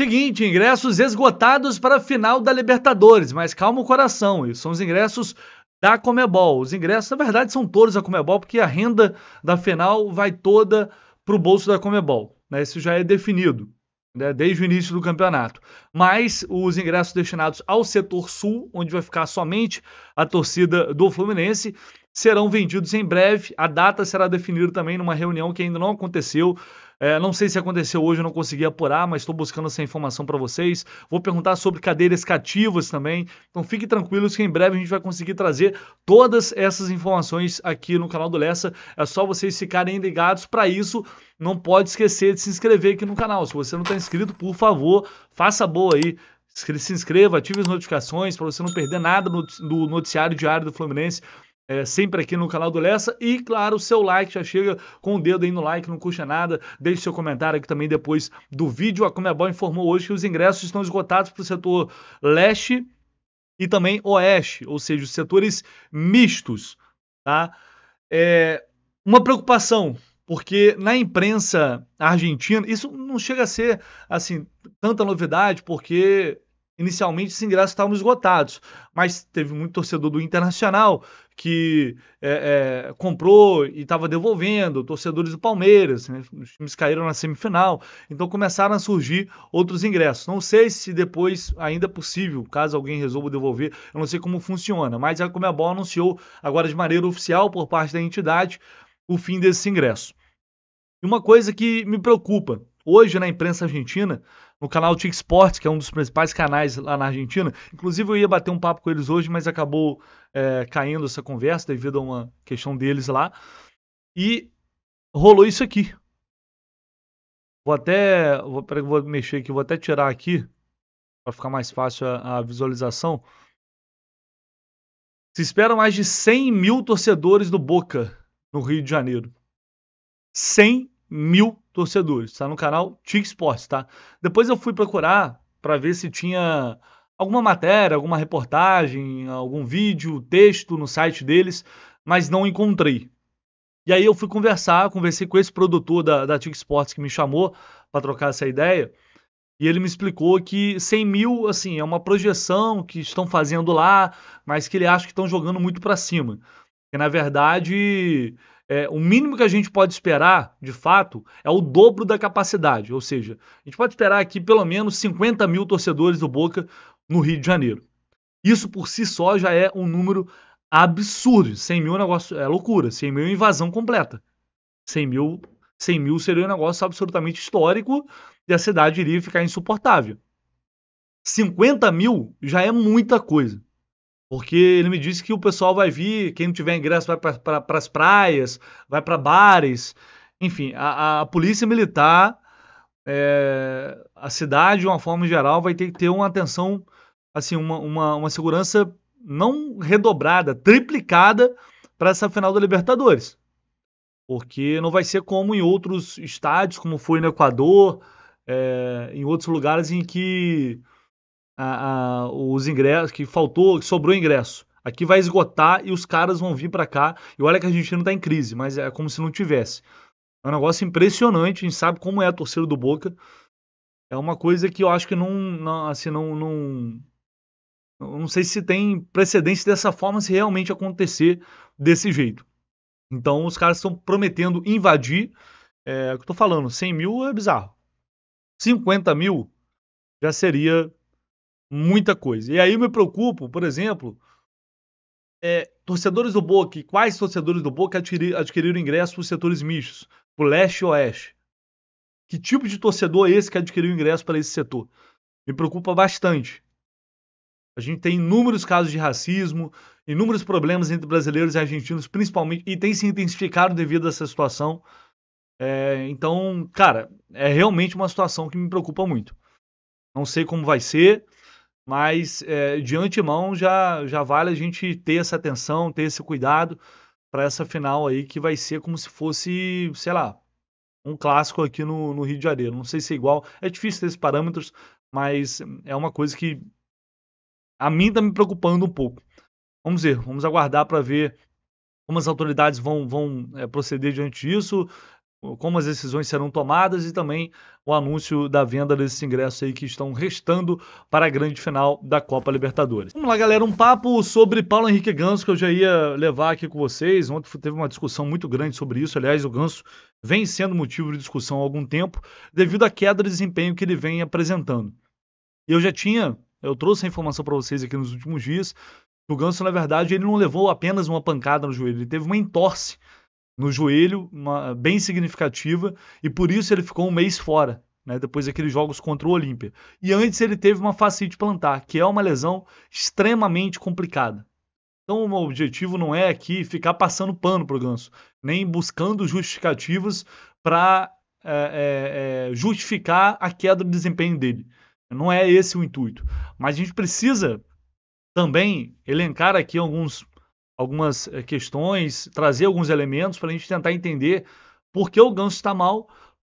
Seguinte, ingressos esgotados para a final da Libertadores, mas calma o coração, isso são os ingressos da Comebol. Os ingressos, na verdade, são todos da Comebol, porque a renda da final vai toda para o bolso da Comebol. Né? Isso já é definido né? desde o início do campeonato. Mas os ingressos destinados ao setor sul, onde vai ficar somente a torcida do Fluminense, serão vendidos em breve. A data será definida também numa reunião que ainda não aconteceu é, não sei se aconteceu hoje, eu não consegui apurar, mas estou buscando essa informação para vocês. Vou perguntar sobre cadeiras cativas também. Então fiquem tranquilos que em breve a gente vai conseguir trazer todas essas informações aqui no canal do Lessa. É só vocês ficarem ligados para isso. Não pode esquecer de se inscrever aqui no canal. Se você não está inscrito, por favor, faça boa aí se inscreva, ative as notificações para você não perder nada do noticiário diário do Fluminense é, sempre aqui no canal do Lessa. E, claro, o seu like já chega com o dedo aí no like, não custa nada. Deixe seu comentário aqui também depois do vídeo. A Comebol informou hoje que os ingressos estão esgotados para o setor leste e também oeste, ou seja, os setores mistos. Tá? É, uma preocupação porque na imprensa argentina, isso não chega a ser assim tanta novidade, porque Inicialmente, os ingressos estavam esgotados, mas teve muito torcedor do Internacional que é, é, comprou e estava devolvendo, torcedores do Palmeiras, né? os times caíram na semifinal, então começaram a surgir outros ingressos. Não sei se depois ainda é possível, caso alguém resolva devolver, eu não sei como funciona, mas a Comebol anunciou agora de maneira oficial por parte da entidade o fim desse ingresso. E uma coisa que me preocupa, Hoje, na imprensa argentina, no canal Tic Sports, que é um dos principais canais lá na Argentina, inclusive eu ia bater um papo com eles hoje, mas acabou é, caindo essa conversa devido a uma questão deles lá. E rolou isso aqui. Vou até. Vou, peraí, vou mexer aqui, vou até tirar aqui para ficar mais fácil a, a, visualização. Se espera mais de 100 mil torcedores do Boca no Rio de Janeiro. 100 mil torcedores, está No canal Tic Sports, tá? Depois eu fui procurar para ver se tinha alguma matéria, alguma reportagem, algum vídeo, texto no site deles, mas não encontrei. E aí eu fui conversar, conversei com esse produtor da, da Tic Sports que me chamou para trocar essa ideia. E ele me explicou que 100 mil, assim, é uma projeção que estão fazendo lá, mas que ele acha que estão jogando muito para cima. Que na verdade é, o mínimo que a gente pode esperar, de fato, é o dobro da capacidade. Ou seja, a gente pode esperar aqui pelo menos 50 mil torcedores do Boca no Rio de Janeiro. Isso por si só já é um número absurdo. 100 mil é, um negócio, é loucura. 100 mil é invasão completa. 100 mil, 100 mil seria um negócio absolutamente histórico e a cidade iria ficar insuportável. 50 mil já é muita coisa. Porque ele me disse que o pessoal vai vir, quem não tiver ingresso vai para pra, as praias, vai para bares. Enfim, a, a polícia militar, é, a cidade, de uma forma geral, vai ter que ter uma atenção, assim, uma, uma, uma segurança não redobrada, triplicada para essa final da Libertadores. Porque não vai ser como em outros estádios, como foi no Equador, é, em outros lugares em que a, a, os ingressos, que faltou, que sobrou ingresso. Aqui vai esgotar e os caras vão vir para cá. E olha que a gente não tá em crise, mas é como se não tivesse. É um negócio impressionante, a gente sabe como é a torcida do Boca. É uma coisa que eu acho que não, não assim, não, não não sei se tem precedente dessa forma se realmente acontecer desse jeito. Então os caras estão prometendo invadir. é o que eu tô falando, 100 mil é bizarro. 50 mil já seria muita coisa. E aí eu me preocupo, por exemplo, é, torcedores do Boca, quais torcedores do Boca adquirir, adquiriram ingresso para os setores mistos, para o leste e oeste? Que tipo de torcedor é esse que adquiriu ingresso para esse setor? Me preocupa bastante. A gente tem inúmeros casos de racismo, inúmeros problemas entre brasileiros e argentinos, principalmente, e tem se intensificado devido a essa situação. É, então, cara, é realmente uma situação que me preocupa muito. Não sei como vai ser, mas é, de antemão já, já vale a gente ter essa atenção, ter esse cuidado para essa final aí que vai ser como se fosse, sei lá, um clássico aqui no, no Rio de Janeiro. Não sei se é igual, é difícil ter esses parâmetros, mas é uma coisa que a mim está me preocupando um pouco. Vamos ver, vamos aguardar para ver como as autoridades vão, vão é, proceder diante disso, como as decisões serão tomadas e também o anúncio da venda desses ingressos aí que estão restando para a grande final da Copa Libertadores. Vamos lá, galera, um papo sobre Paulo Henrique Ganso que eu já ia levar aqui com vocês. Ontem teve uma discussão muito grande sobre isso. Aliás, o Ganso vem sendo motivo de discussão há algum tempo devido à queda de desempenho que ele vem apresentando. Eu já tinha, eu trouxe a informação para vocês aqui nos últimos dias. O Ganso, na verdade, ele não levou apenas uma pancada no joelho, ele teve uma entorse no joelho, uma, bem significativa, e por isso ele ficou um mês fora, né, depois daqueles jogos contra o Olímpia. E antes ele teve uma fascite plantar, que é uma lesão extremamente complicada. Então, o meu objetivo não é aqui ficar passando pano para o Ganso, nem buscando justificativas para é, é, é, justificar a queda do desempenho dele. Não é esse o intuito. Mas a gente precisa também elencar aqui alguns algumas eh, questões, trazer alguns elementos para a gente tentar entender por que o Ganso está mal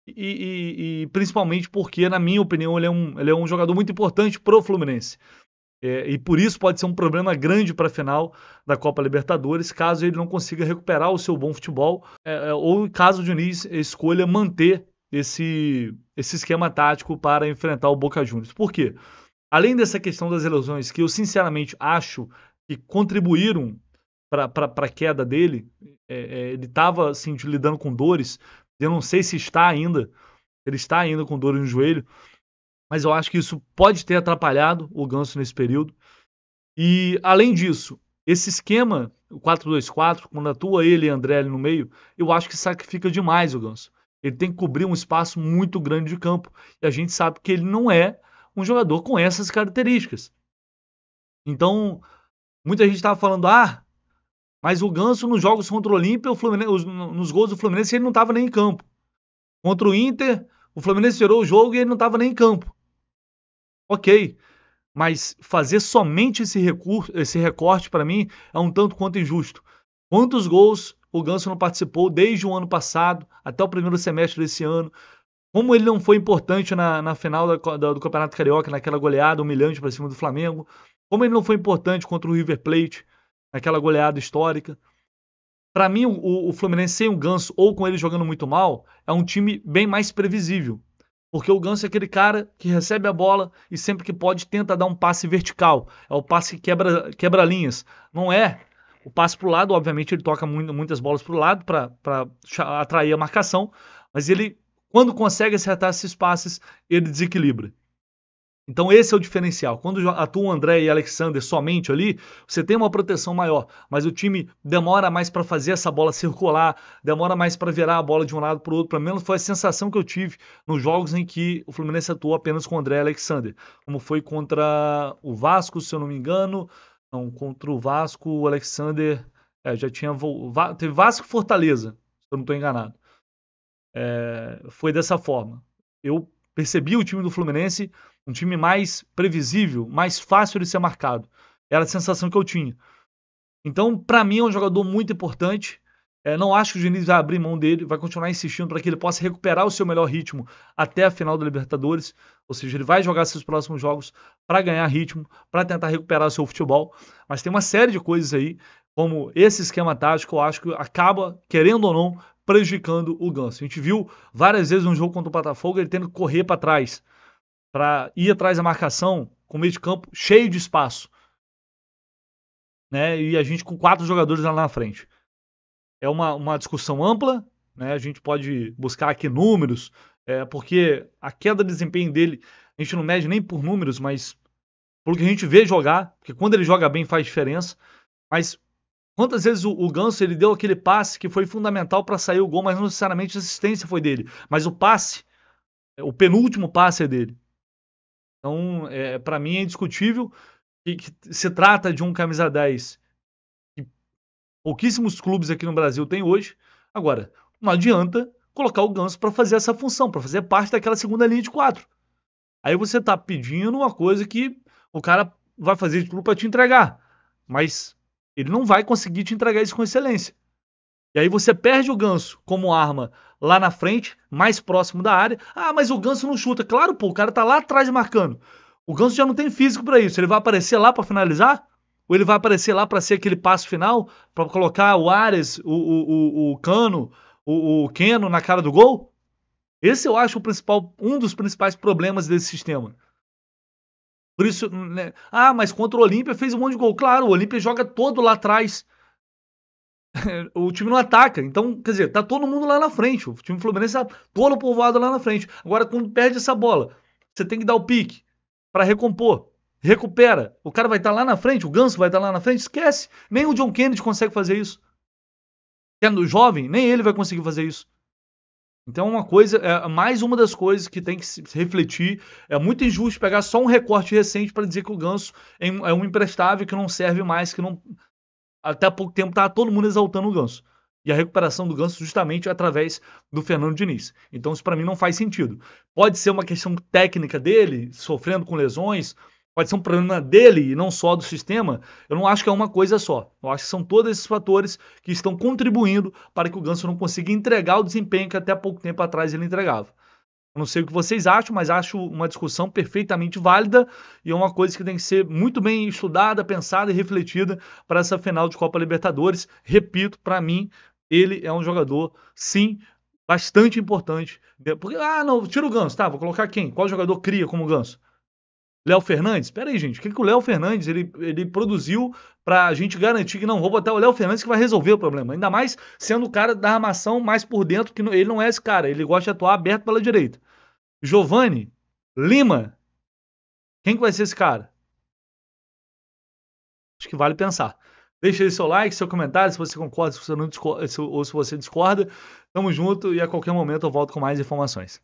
e, e, e, principalmente porque, na minha opinião, ele é um, ele é um jogador muito importante para o Fluminense. É, e por isso pode ser um problema grande para a final da Copa Libertadores, caso ele não consiga recuperar o seu bom futebol, é, é, ou caso o Diniz escolha manter esse, esse esquema tático para enfrentar o Boca Juniors. Por quê? Além dessa questão das lesões, que eu sinceramente acho que contribuíram para a queda dele. É, é, ele estava assim, lidando com dores. Eu não sei se está ainda. Ele está ainda com dores no joelho. Mas eu acho que isso pode ter atrapalhado o Ganso nesse período. E, além disso, esse esquema, o 4-2-4, quando atua ele e André no meio, eu acho que sacrifica demais o Ganso. Ele tem que cobrir um espaço muito grande de campo. E a gente sabe que ele não é um jogador com essas características. Então, muita gente estava falando, ah, mas o Ganso, nos jogos contra o Olímpia, nos gols do Fluminense, ele não estava nem em campo. Contra o Inter, o Fluminense virou o jogo e ele não estava nem em campo. Ok. Mas fazer somente esse, recurso, esse recorte, para mim, é um tanto quanto injusto. Quantos gols o Ganso não participou desde o ano passado até o primeiro semestre desse ano? Como ele não foi importante na, na final da, da, do Campeonato Carioca, naquela goleada humilhante para cima do Flamengo? Como ele não foi importante contra o River Plate? aquela goleada histórica. Para mim, o, o, Fluminense sem o Ganso ou com ele jogando muito mal é um time bem mais previsível. Porque o Ganso é aquele cara que recebe a bola e sempre que pode tenta dar um passe vertical. É o passe que quebra, quebra linhas. Não é o passe para o lado, obviamente ele toca muito, muitas bolas para o lado para atrair a marcação, mas ele, quando consegue acertar esses passes, ele desequilibra. Então esse é o diferencial. Quando atuam André e Alexander somente ali, você tem uma proteção maior, mas o time demora mais para fazer essa bola circular, demora mais para virar a bola de um lado para o outro. Pelo menos foi a sensação que eu tive nos jogos em que o Fluminense atuou apenas com André e Alexander, como foi contra o Vasco, se eu não me engano, não, contra o Vasco, o Alexander é, já tinha teve Vasco e Fortaleza, se eu não estou enganado. É, foi dessa forma. Eu Percebi o time do Fluminense um time mais previsível, mais fácil de ser marcado. Era a sensação que eu tinha. Então, para mim, é um jogador muito importante. É, não acho que o Diniz vai abrir mão dele, vai continuar insistindo para que ele possa recuperar o seu melhor ritmo até a final da Libertadores. Ou seja, ele vai jogar seus próximos jogos para ganhar ritmo, para tentar recuperar o seu futebol. Mas tem uma série de coisas aí, como esse esquema tático, eu acho que acaba, querendo ou não, prejudicando o Ganso. A gente viu várias vezes no jogo contra o Botafogo ele tendo que correr para trás, para ir atrás da marcação, com o meio de campo cheio de espaço. Né? E a gente com quatro jogadores lá na frente. É uma, uma discussão ampla, né? a gente pode buscar aqui números, é, porque a queda de desempenho dele a gente não mede nem por números, mas pelo que a gente vê jogar, porque quando ele joga bem faz diferença. Mas Quantas vezes o, o, Ganso ele deu aquele passe que foi fundamental para sair o gol, mas não necessariamente a assistência foi dele, mas o passe, o penúltimo passe é dele. Então, é, para mim é indiscutível que, que se trata de um camisa 10 que pouquíssimos clubes aqui no Brasil têm hoje. Agora, não adianta colocar o Ganso para fazer essa função, para fazer parte daquela segunda linha de quatro. Aí você está pedindo uma coisa que o cara vai fazer de tudo para te entregar. Mas ele não vai conseguir te entregar isso com excelência. E aí você perde o ganso como arma lá na frente, mais próximo da área. Ah, mas o ganso não chuta. Claro, pô, o cara tá lá atrás marcando. O ganso já não tem físico para isso. Ele vai aparecer lá para finalizar? Ou ele vai aparecer lá para ser aquele passo final para colocar o Ares, o, o, o, o Cano, o, o Keno na cara do gol? Esse eu acho o principal, um dos principais problemas desse sistema. Por isso, né? ah, mas contra o Olímpia fez um monte de gol. Claro, o Olímpia joga todo lá atrás. o time não ataca. Então, quer dizer, tá todo mundo lá na frente. O time Fluminense tá todo povoado lá na frente. Agora, quando perde essa bola, você tem que dar o pique para recompor. Recupera. O cara vai estar tá lá na frente, o Ganso vai estar tá lá na frente. Esquece. Nem o John Kennedy consegue fazer isso. sendo é jovem, nem ele vai conseguir fazer isso. Então, uma coisa, é, mais uma das coisas que tem que se refletir. É muito injusto pegar só um recorte recente para dizer que o Ganso é, é um imprestável que não serve mais, que não. Até há pouco tempo estava todo mundo exaltando o Ganso. E a recuperação do Ganso justamente é através do Fernando Diniz. Então, isso para mim não faz sentido. Pode ser uma questão técnica dele, sofrendo com lesões, Pode ser um problema dele e não só do sistema. Eu não acho que é uma coisa só. Eu acho que são todos esses fatores que estão contribuindo para que o Ganso não consiga entregar o desempenho que até pouco tempo atrás ele entregava. Eu não sei o que vocês acham, mas acho uma discussão perfeitamente válida e é uma coisa que tem que ser muito bem estudada, pensada e refletida para essa final de Copa Libertadores. Repito, para mim, ele é um jogador, sim, bastante importante. Porque, ah, não, tira o ganso, tá? Vou colocar quem? Qual jogador cria como ganso? Léo Fernandes? Pera aí, gente, o que, que o Léo Fernandes ele, ele produziu para a gente garantir que não, vou botar o Léo Fernandes que vai resolver o problema. Ainda mais sendo o cara da armação mais por dentro, que ele não é esse cara, ele gosta de atuar aberto pela direita. Giovanni? Lima, quem que vai ser esse cara? Acho que vale pensar. Deixa aí seu like, seu comentário, se você concorda, se você não discorda, ou se você discorda. Tamo junto e a qualquer momento eu volto com mais informações.